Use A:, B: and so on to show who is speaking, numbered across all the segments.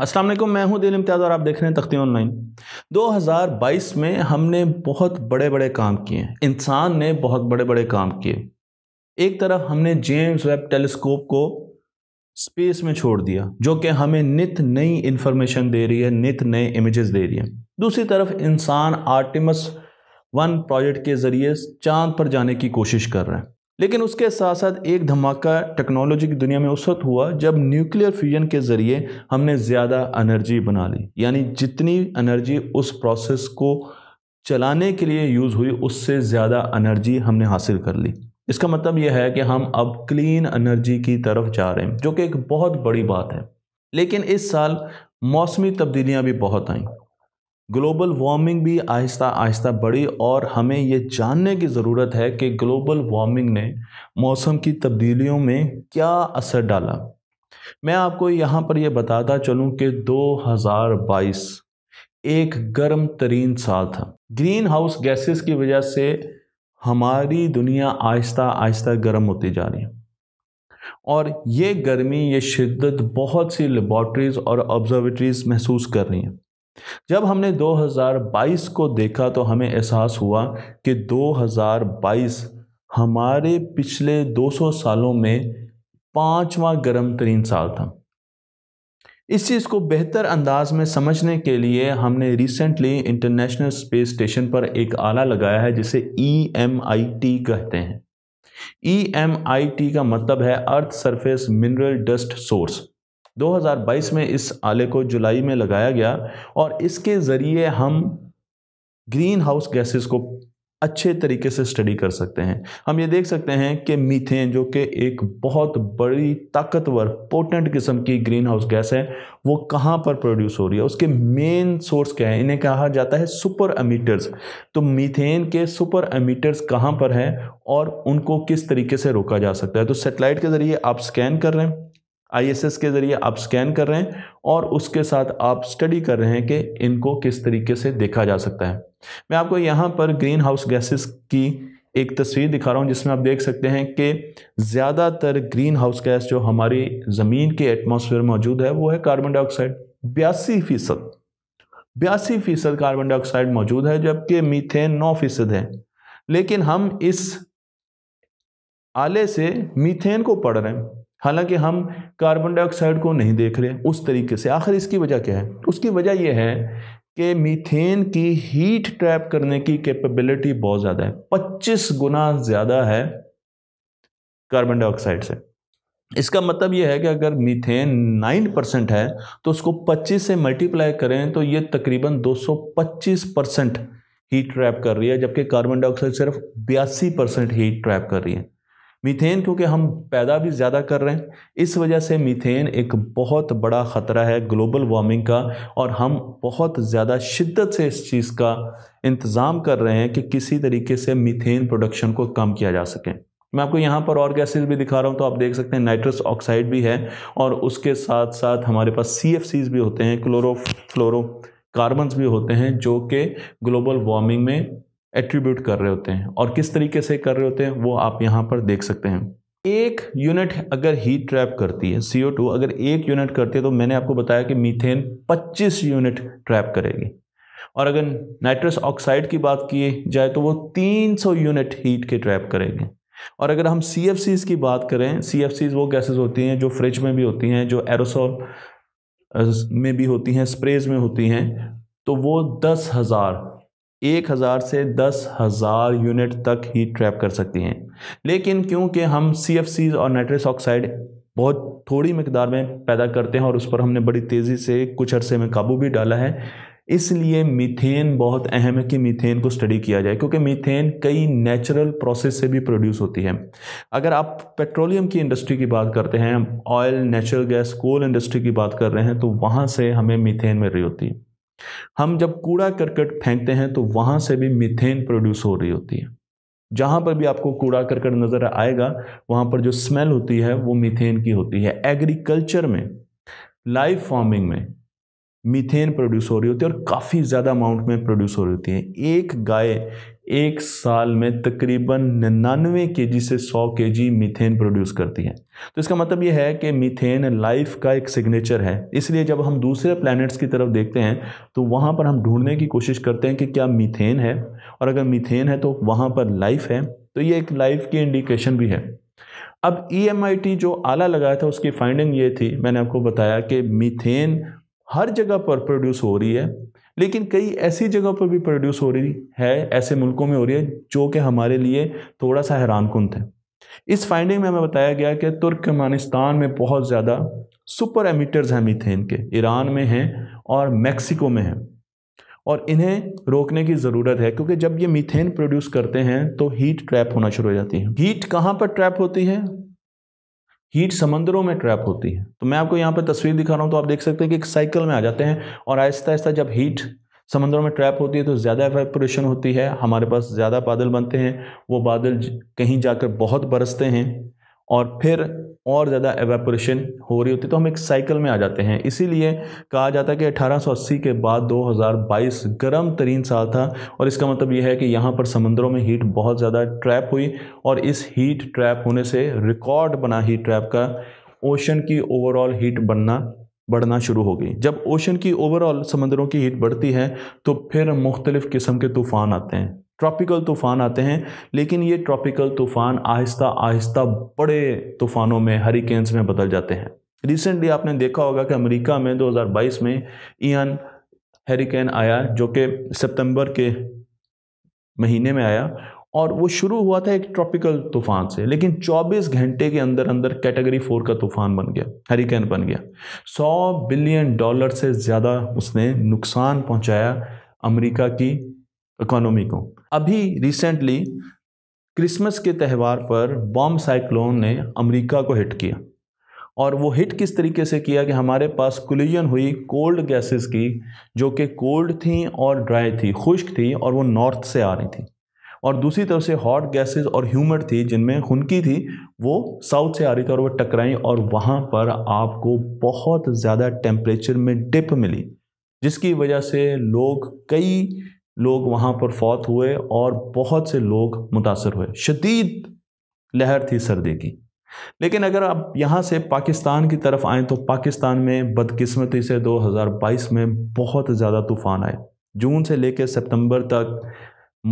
A: अस्सलाम वालेकुम मैं हूं दिल इम्तियाज़ और आप देख रहे हैं तख्ती ऑनलाइन 2022 में हमने बहुत बड़े बड़े काम किए इंसान ने बहुत बड़े बड़े काम किए एक तरफ हमने जेम्स वेब टेलीस्कोप को स्पेस में छोड़ दिया जो कि हमें नित नई इंफॉर्मेशन दे रही है नित नए इमेजेस दे रही है दूसरी तरफ इंसान आर्टिमस वन प्रोजेक्ट के ज़रिए चांद पर जाने की कोशिश कर रहे हैं लेकिन उसके साथ साथ एक धमाका टेक्नोलॉजी की दुनिया में उस वक्त हुआ जब न्यूक्लियर फ्यूजन के ज़रिए हमने ज़्यादा एनर्जी बना ली यानी जितनी एनर्जी उस प्रोसेस को चलाने के लिए यूज़ हुई उससे ज़्यादा एनर्जी हमने हासिल कर ली इसका मतलब यह है कि हम अब क्लीन एनर्जी की तरफ जा रहे हैं जो कि एक बहुत बड़ी बात है लेकिन इस साल मौसमी तब्दीलियाँ भी बहुत आईं ग्लोबल वार्मिंग भी आहिस्ता आहिस्ता बढ़ी और हमें ये जानने की ज़रूरत है कि ग्लोबल वार्मिंग ने मौसम की तब्दीलियों में क्या असर डाला मैं आपको यहाँ पर यह बताता चलूँ कि 2022 एक गर्म तरीन साल था ग्रीन हाउस गैसेस की वजह से हमारी दुनिया आहिस्ता आहिस्ता गर्म होती जा रही है और ये गर्मी ये शिद्दत बहुत सी लेबॉर्ट्रीज़ और ऑब्जर्वेटरीज़ महसूस कर रही हैं जब हमने 2022 को देखा तो हमें एहसास हुआ कि 2022 हमारे पिछले 200 सालों में पांचवा गर्म तरीन साल था इस चीज़ को बेहतर अंदाज में समझने के लिए हमने रिसेंटली इंटरनेशनल स्पेस स्टेशन पर एक आला लगाया है जिसे ई एम आई टी कहते हैं ई एम आई टी का मतलब है earth surface mineral dust source 2022 में इस आले को जुलाई में लगाया गया और इसके ज़रिए हम ग्रीन हाउस गैसेस को अच्छे तरीके से स्टडी कर सकते हैं हम ये देख सकते हैं कि मीथेन जो कि एक बहुत बड़ी ताकतवर पोटेंट किस्म की ग्रीन हाउस गैस है वो कहाँ पर प्रोड्यूस हो रही है उसके मेन सोर्स क्या है इन्हें कहा जाता है सुपर अमीटर्स तो मीथेन के सुपर अमीटर्स कहाँ पर हैं और उनको किस तरीके से रोका जा सकता है तो सेटेलाइट के ज़रिए आप स्कैन कर रहे हैं आईएसएस के ज़रिए आप स्कैन कर रहे हैं और उसके साथ आप स्टडी कर रहे हैं कि इनको किस तरीके से देखा जा सकता है मैं आपको यहाँ पर ग्रीन हाउस गैसेस की एक तस्वीर दिखा रहा हूँ जिसमें आप देख सकते हैं कि ज़्यादातर ग्रीन हाउस गैस जो हमारी ज़मीन के एटमोसफेयर मौजूद है वो है कार्बन डाइऑक्साइड बयासी फीसद बयासी फीसद कार्बन डाइऑक्साइड मौजूद है जबकि मीथेन नौ फीसद है लेकिन हम इस आले से मीथेन को पढ़ रहे हैं हालांकि हम कार्बन डाइऑक्साइड को नहीं देख रहे उस तरीके से आखिर इसकी वजह क्या है उसकी वजह यह है कि मीथेन की हीट ट्रैप करने की कैपेबिलिटी बहुत ज़्यादा है 25 गुना ज़्यादा है कार्बन डाइऑक्साइड से इसका मतलब यह है कि अगर मीथेन 9 परसेंट है तो उसको 25 से मल्टीप्लाई करें तो ये तकरीबन 225 परसेंट हीट ट्रैप कर रही है जबकि कार्बन डाइऑक्साइड सिर्फ बयासी परसेंट हीट ट्रैप कर रही है मीथेन क्योंकि हम पैदा भी ज़्यादा कर रहे हैं इस वजह से मीथेन एक बहुत बड़ा ख़तरा है ग्लोबल वार्मिंग का और हम बहुत ज़्यादा शिद्दत से इस चीज़ का इंतज़ाम कर रहे हैं कि किसी तरीके से मीथेन प्रोडक्शन को कम किया जा सके मैं आपको यहाँ पर और गैसेज भी दिखा रहा हूँ तो आप देख सकते हैं नाइट्रस ऑक्साइड भी है और उसके साथ साथ हमारे पास सी एफ सीज भी होते हैं क्लोरो फ्लोरो कार्बन्स भी होते हैं जो कि ग्लोबल वार्मिंग में एट्रीब्यूट कर रहे होते हैं और किस तरीके से कर रहे होते हैं वो आप यहाँ पर देख सकते हैं एक यूनिट अगर हीट ट्रैप करती है सी अगर एक यूनिट करती है तो मैंने आपको बताया कि मीथेन 25 यूनिट ट्रैप करेगी और अगर नाइट्रस ऑक्साइड की बात की जाए तो वो 300 यूनिट हीट के ट्रैप करेंगे और अगर हम सी की बात करें सी वो गैसेज होती हैं जो फ्रिज में भी होती हैं जो एरोसोल में भी होती हैं स्प्रेज में होती हैं तो वो दस हज़ार एक हज़ार से दस हज़ार यूनिट तक ही ट्रैप कर सकती हैं लेकिन क्योंकि हम सी और नाइट्रस ऑक्साइड बहुत थोड़ी मकदार में पैदा करते हैं और उस पर हमने बड़ी तेज़ी से कुछ अरसे में काबू भी डाला है इसलिए मीथेन बहुत अहम है कि मीथेन को स्टडी किया जाए क्योंकि मीथेन कई नेचुरल प्रोसेस से भी प्रोड्यूस होती है अगर आप पेट्रोलियम की इंडस्ट्री की बात करते हैं oil natural gas coal industry की बात कर रहे हैं तो वहाँ से हमें मीथेन मिल रही होती है हम जब कूड़ा करकट फेंकते हैं तो वहां से भी मिथेन प्रोड्यूस हो रही होती है जहां पर भी आपको कूड़ा करकट नज़र आएगा वहां पर जो स्मेल होती है वो मिथेन की होती है एग्रीकल्चर में लाइव फार्मिंग में मिथेन प्रोड्यूस हो रही होती है और काफ़ी ज़्यादा अमाउंट में प्रोड्यूस हो रही होती है एक गाय एक साल में तकरीबन निन्यानवे के जी से सौ के जी मीथेन प्रोड्यूस करती है तो इसका मतलब यह है कि मीथेन लाइफ का एक सिग्नेचर है इसलिए जब हम दूसरे प्लैनेट्स की तरफ देखते हैं तो वहाँ पर हम ढूंढने की कोशिश करते हैं कि क्या मीथेन है और अगर मीथेन है तो वहाँ पर लाइफ है तो ये एक लाइफ की इंडिकेशन भी है अब ई e जो आला लगाया था उसकी फाइंडिंग ये थी मैंने आपको बताया कि मीथेन हर जगह पर प्रोड्यूस हो रही है लेकिन कई ऐसी जगहों पर भी प्रोड्यूस हो रही है ऐसे मुल्कों में हो रही है जो कि हमारे लिए थोड़ा सा हैरान कन थे इस फाइंडिंग में हमें बताया गया कि तुर्कमानिस्तान में बहुत ज़्यादा सुपर एमिटर्स हैं मीथेन के ईरान में हैं और मैक्सिको में हैं और इन्हें रोकने की ज़रूरत है क्योंकि जब ये मीथेन प्रोड्यूस करते हैं तो हीट ट्रैप होना शुरू हो जाती है हीट कहाँ पर ट्रैप होती है हीट समंदरों में ट्रैप होती है तो मैं आपको यहाँ पर तस्वीर दिखा रहा हूँ तो आप देख सकते हैं कि एक साइकिल में आ जाते हैं और आहिस्ता आहिस्ता जब हीट समंदरों में ट्रैप होती है तो ज़्यादा एवेपोरेशन होती है हमारे पास ज़्यादा बादल बनते हैं वो बादल कहीं जाकर बहुत बरसते हैं और फिर और ज़्यादा एवेपोरेशन हो रही होती तो हम एक साइकिल में आ जाते हैं इसीलिए कहा जाता है कि अस्सी के बाद 2022 गर्म तरीन साल था और इसका मतलब यह है कि यहाँ पर समंदरों में हीट बहुत ज़्यादा ट्रैप हुई और इस हीट ट्रैप होने से रिकॉर्ड बना हीट ट्रैप का ओशन की ओवरऑल हीट बनना बढ़ना शुरू हो गई जब ओशन की ओवरऑल समंदरों की हीट बढ़ती है तो फिर मुख्तलिफ़ किस्म के तूफ़ान आते हैं ट्रॉपिकल तूफ़ान आते हैं लेकिन ये ट्रॉपिकल तूफ़ान आहिस्ता आहिस्ता बड़े तूफ़ानों में हरिकेन्स में बदल जाते हैं रिसेंटली आपने देखा होगा कि अमेरिका में 2022 में इन हरिकेन आया जो कि सितंबर के महीने में आया और वो शुरू हुआ था एक ट्रॉपिकल तूफ़ान से लेकिन 24 घंटे के अंदर अंदर कैटेगरी फोर का तूफ़ान बन गया हरिकेन बन गया 100 बिलियन डॉलर से ज़्यादा उसने नुकसान पहुंचाया अमेरिका की इकोनॉमी को अभी रिसेंटली क्रिसमस के त्यौहार पर बॉम्ब साइक्लोन ने अमेरिका को हिट किया और वो हिट किस तरीके से किया कि हमारे पास कुलियन हुई कोल्ड गैसेस की जो कि कोल्ड थी और ड्राई थी खुश्क थी और वो नॉर्थ से आ रही थी और दूसरी तरफ से हॉट गैसेस और ह्यूमिड थी जिनमें खुनकी थी वो साउथ से आ रही थी और वो टकराई और वहाँ पर आपको बहुत ज़्यादा टेम्परेचर में डिप मिली जिसकी वजह से लोग कई लोग वहाँ पर फौत हुए और बहुत से लोग मुतासर हुए शदीद लहर थी सर्दी की लेकिन अगर आप यहाँ से पाकिस्तान की तरफ आएँ तो पाकिस्तान में बदकिस्मती से 2022 में बहुत ज़्यादा तूफ़ान आए जून से लेकर सितंबर तक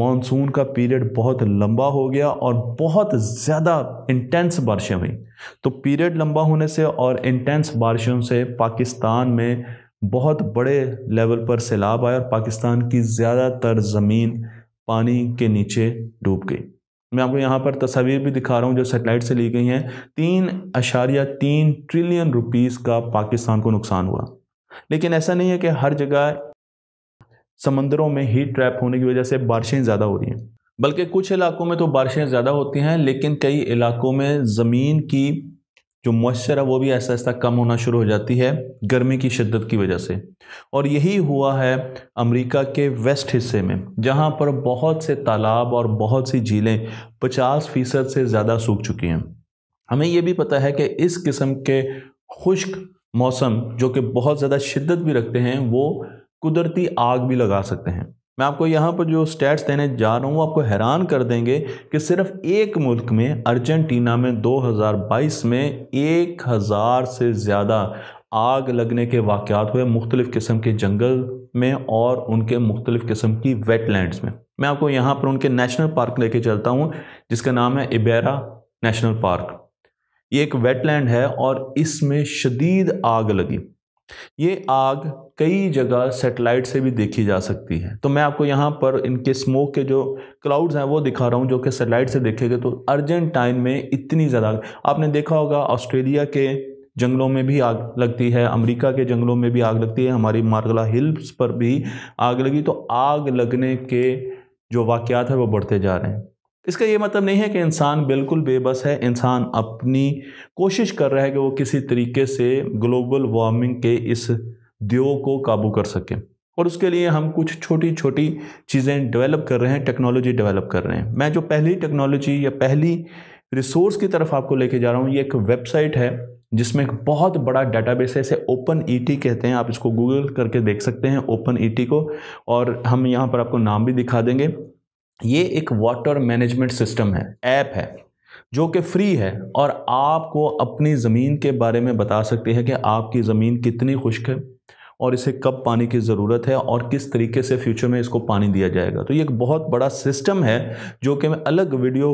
A: मानसून का पीरियड बहुत लंबा हो गया और बहुत ज़्यादा इंटेंस बारिशें हुई तो पीरियड लंबा होने से और इंटेंस बारिशों से पाकिस्तान में बहुत बड़े लेवल पर सैलाब आया और पाकिस्तान की ज़्यादातर ज़मीन पानी के नीचे डूब गई मैं आपको यहाँ पर तस्वीर भी दिखा रहा हूँ जो सेटेलाइट से ली गई हैं तीन अशारिया तीन ट्रिलियन रुपीस का पाकिस्तान को नुकसान हुआ लेकिन ऐसा नहीं है कि हर जगह समंदरों में हीट ट्रैप होने की वजह से बारिशें ज़्यादा हो रही हैं बल्कि कुछ इलाकों में तो बारिशें ज़्यादा होती हैं लेकिन कई इलाकों में ज़मीन की जो मॉइस्चर है वो भी ऐसा ऐसा कम होना शुरू हो जाती है गर्मी की शिद्दत की वजह से और यही हुआ है अमेरिका के वेस्ट हिस्से में जहाँ पर बहुत से तालाब और बहुत सी झीलें 50 फीसद से ज़्यादा सूख चुकी हैं हमें ये भी पता है कि इस किस्म के खुश्क मौसम जो कि बहुत ज़्यादा शिद्दत भी रखते हैं वो कुदरती आग भी लगा सकते हैं मैं आपको यहाँ पर जो स्टैट्स देने जा रहा हूँ वो आपको हैरान कर देंगे कि सिर्फ एक मुल्क में अर्जेंटीना में 2022 में 1000 से ज़्यादा आग लगने के वाक़ात हुए मुख्तलिफ़ किस्म के जंगल में और उनके मुख्तलिफ़ किस्म की वेटलैंड्स में मैं आपको यहाँ पर उनके नेशनल पार्क लेके चलता हूँ जिसका नाम है इबेरा नेशनल पार्क ये एक वेटलैंड है और इसमें शदीद आग लगी ये आग कई जगह सेटेलाइट से भी देखी जा सकती है तो मैं आपको यहाँ पर इनके स्मोक के जो क्लाउड्स हैं वो दिखा रहा हूँ जो कि सेटेलाइट से देखे गए तो अर्जेंटाइन में इतनी ज़्यादा आपने देखा होगा ऑस्ट्रेलिया के जंगलों में भी आग लगती है अमेरिका के जंगलों में भी आग लगती है हमारी मार्गला हिल्स पर भी आग लगी तो आग लगने के जो वाक़ है वो बढ़ते जा रहे हैं इसका ये मतलब नहीं है कि इंसान बिल्कुल बेबस है इंसान अपनी कोशिश कर रहा है कि वो किसी तरीके से ग्लोबल वार्मिंग के इस द्यो को काबू कर सके और उसके लिए हम कुछ छोटी छोटी चीज़ें डेवलप कर रहे हैं टेक्नोलॉजी डेवलप कर रहे हैं मैं जो पहली टेक्नोलॉजी या पहली रिसोर्स की तरफ आपको लेके जा रहा हूँ ये एक वेबसाइट है जिसमें एक बहुत बड़ा बेस है इसे ओपन ई कहते हैं आप इसको गूगल करके देख सकते हैं ओपन ई को और हम यहाँ पर आपको नाम भी दिखा देंगे ये एक वाटर मैनेजमेंट सिस्टम है ऐप है जो कि फ्री है और आपको अपनी ज़मीन के बारे में बता सकती है कि आपकी ज़मीन कितनी खुश्क है और इसे कब पानी की ज़रूरत है और किस तरीके से फ्यूचर में इसको पानी दिया जाएगा तो ये एक बहुत बड़ा सिस्टम है जो कि मैं अलग वीडियो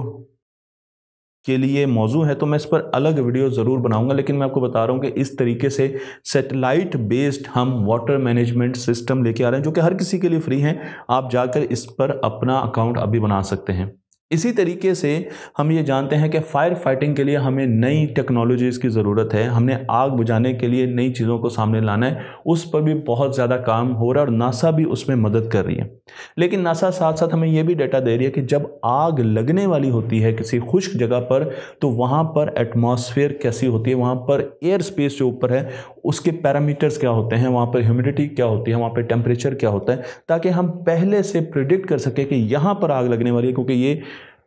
A: के लिए मौजू है तो मैं इस पर अलग वीडियो ज़रूर बनाऊंगा लेकिन मैं आपको बता रहा हूँ कि इस तरीके से सेटेलाइट बेस्ड हम वाटर मैनेजमेंट सिस्टम लेके आ रहे हैं जो कि हर किसी के लिए फ्री हैं आप जाकर इस पर अपना अकाउंट अभी बना सकते हैं इसी तरीके से हम ये जानते हैं कि फायर फाइटिंग के लिए हमें नई टेक्नोलॉजीज़ की ज़रूरत है हमने आग बुझाने के लिए नई चीज़ों को सामने लाना है उस पर भी बहुत ज़्यादा काम हो रहा है और नासा भी उसमें मदद कर रही है लेकिन नासा साथ साथ हमें ये भी डाटा दे रही है कि जब आग लगने वाली होती है किसी खुश्क जगह पर तो वहाँ पर एटमॉस्फेयर कैसी होती है वहाँ पर एयर स्पेस जो ऊपर है उसके पैरामीटर्स क्या होते हैं वहाँ पर ह्यूमिडिटी क्या होती है वहाँ पर टेम्परेचर क्या होता है ताकि हम पहले से प्रिडिक्ट कर सकें कि यहाँ पर आग लगने वाली है क्योंकि ये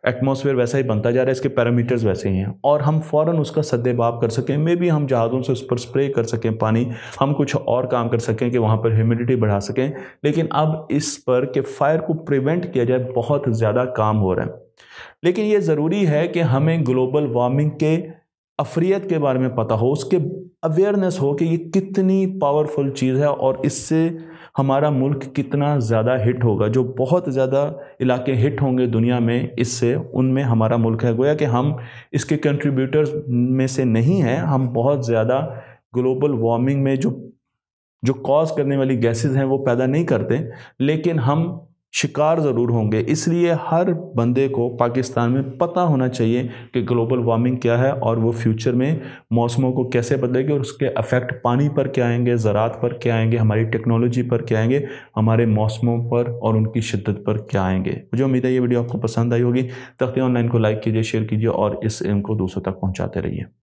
A: एटमॉस्फेयर वैसा ही बनता जा रहा है इसके पैरामीटर्स वैसे ही हैं और हम फ़ौरन उसका सद्देबाप कर सकें मे भी हम जहाज़ों से उस पर स्प्रे कर सकें पानी हम कुछ और काम कर सकें कि वहाँ पर ह्यूमिडिटी बढ़ा सकें लेकिन अब इस पर कि फायर को प्रिवेंट किया जाए बहुत ज़्यादा काम हो रहा है लेकिन ये ज़रूरी है कि हमें ग्लोबल वार्मिंग के अफरीत के बारे में पता हो उसके अवेयरनेस हो कि ये कितनी पावरफुल चीज़ है और इससे हमारा मुल्क कितना ज़्यादा हिट होगा जो बहुत ज़्यादा इलाके हिट होंगे दुनिया में इससे उनमें हमारा मुल्क है गोया कि हम इसके कंट्रीब्यूटर्स में से नहीं हैं हम बहुत ज़्यादा ग्लोबल वार्मिंग में जो जो कॉज करने वाली गैसेस हैं वो पैदा नहीं करते लेकिन हम शिकार ज़रूर होंगे इसलिए हर बंदे को पाकिस्तान में पता होना चाहिए कि ग्लोबल वार्मिंग क्या है और वो फ्यूचर में मौसमों को कैसे बदलेगी और उसके अफेक्ट पानी पर क्या आएंगे ज़रात पर क्या आएंगे हमारी टेक्नोलॉजी पर क्या आएंगे हमारे मौसमों पर और उनकी शिद्दत पर क्या आएंगे मुझे उम्मीद है ये वीडियो आपको पसंद आई होगी तख्ती ऑनलाइन को लाइक कीजिए शेयर कीजिए और इस एम को दूसरों तक पहुँचाते रहिए